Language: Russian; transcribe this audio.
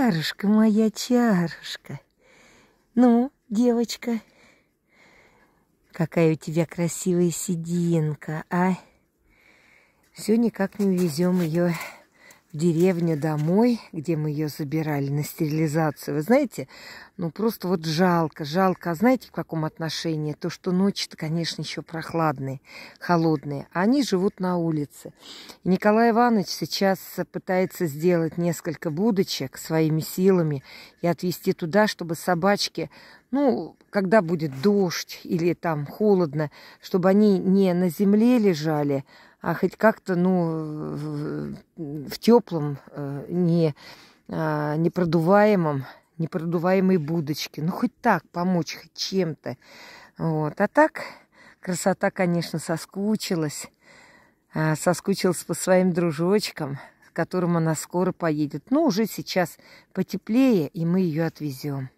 Чарушка моя, чарушка. Ну, девочка, какая у тебя красивая сединка, а? Все никак не увезем ее в деревню домой, где мы ее забирали на стерилизацию. Вы знаете, ну просто вот жалко, жалко. А знаете, в каком отношении? То, что ночи-то, конечно, еще прохладные, холодные. А они живут на улице. И Николай Иванович сейчас пытается сделать несколько будочек своими силами и отвезти туда, чтобы собачки, ну, когда будет дождь или там холодно, чтобы они не на земле лежали, а хоть как-то, ну, в теплом, э, не, а, непродуваемом, непродуваемой будочке. Ну, хоть так помочь, хоть чем-то. Вот. А так красота, конечно, соскучилась. А, соскучилась по своим дружочкам, с которым она скоро поедет. Но ну, уже сейчас потеплее, и мы ее отвезем.